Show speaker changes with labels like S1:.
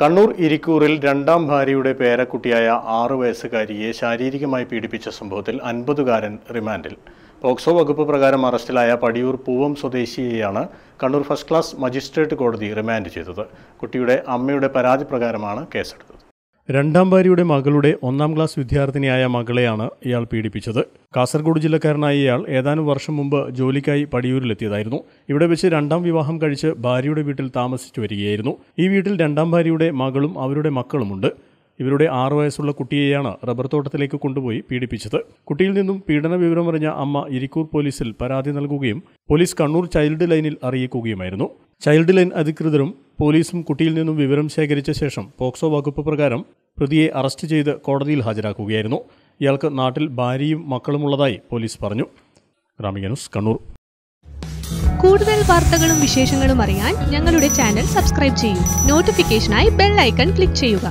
S1: കണ്ണൂർ ഇരിക്കൂറിൽ രണ്ടാം ഭാര്യയുടെ പേരക്കുട്ടിയായ ആറു വയസ്സുകാരിയെ ശാരീരികമായി പീഡിപ്പിച്ച സംഭവത്തിൽ അൻപതുകാരൻ റിമാൻഡിൽ പോക്സോ വകുപ്പ് പ്രകാരം അറസ്റ്റിലായ പടിയൂർ പൂവം സ്വദേശിയെയാണ് കണ്ണൂർ ഫസ്റ്റ് ക്ലാസ് മജിസ്ട്രേറ്റ് കോടതി റിമാൻഡ് ചെയ്തത് കുട്ടിയുടെ അമ്മയുടെ പരാതി പ്രകാരമാണ് കേസെടുത്തത് രണ്ടാം ഭാര്യയുടെ മകളുടെ ഒന്നാം ക്ലാസ് വിദ്യാർത്ഥിനിയായ മകളെയാണ് ഇയാൾ പീഡിപ്പിച്ചത് കാസർഗോഡ് ജില്ലക്കാരനായ ഇയാൾ ഏതാനും വർഷം മുമ്പ് ജോലിക്കായി പടിയൂരിലെത്തിയതായിരുന്നു ഇവിടെ വെച്ച് രണ്ടാം വിവാഹം കഴിച്ച് ഭാര്യയുടെ വീട്ടിൽ താമസിച്ചു വരികയായിരുന്നു ഈ വീട്ടിൽ രണ്ടാം ഭാര്യയുടെ മകളും അവരുടെ മക്കളുമുണ്ട് ഇവരുടെ ആറു വയസ്സുള്ള കുട്ടിയെയാണ് റബ്ബർ തോട്ടത്തിലേക്ക് കൊണ്ടുപോയി പീഡിപ്പിച്ചത് കുട്ടിയിൽ നിന്നും പീഡന വിവരമറിഞ്ഞ അമ്മ ഇരിക്കൂർ പോലീസിൽ പരാതി നൽകുകയും പോലീസ് കണ്ണൂർ ചൈൽഡ് ലൈനിൽ അറിയിക്കുകയുമായിരുന്നു ചൈൽഡ് ലൈൻ അധികൃതരും പോലീസും കുട്ടിയിൽ നിന്നും വിവരം ശേഖരിച്ച ശേഷം പോക്സോ വകുപ്പ് പ്രകാരം പ്രതിയെ അറസ്റ്റ് ചെയ്ത് കോടതിയിൽ ഹാജരാക്കുകയായിരുന്നു ഇയാൾക്ക് നാട്ടിൽ ഭാര്യയും മക്കളുമുള്ളതായി പോലീസ് പറഞ്ഞു ഗ്രാമിക ന്യൂസ് കണ്ണൂർ കൂടുതൽ വാർത്തകളും വിശേഷങ്ങളും അറിയാൻ ഞങ്ങളുടെ ചാനൽ സബ്സ്ക്രൈബ് ചെയ്യൂ നോട്ടിഫിക്കേഷനായി ബെൽ ഐക്കൺ ക്ലിക്ക് ചെയ്യുക